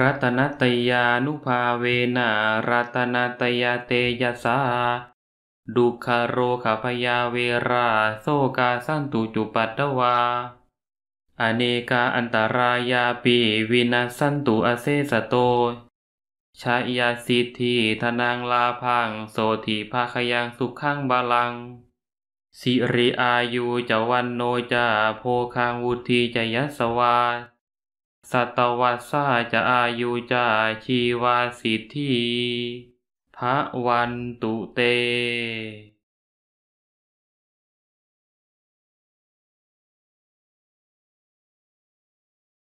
รัตนตยานุภาเวนะรัตนตยาเตยสาดุคาโรขาพยาเวราโซกาสันตุจุปัตตวา อเนกาอันตรายาปีวินาสันตุอเซสโต ชายาสิทธิธนางลาพังโสธิภาคยังสุขังบาลัง สิริอายุจวันโนจาโพคังวุธีจยสวาสัตวัสาจะอายุจาชีวาสิทธิพระวันตุเต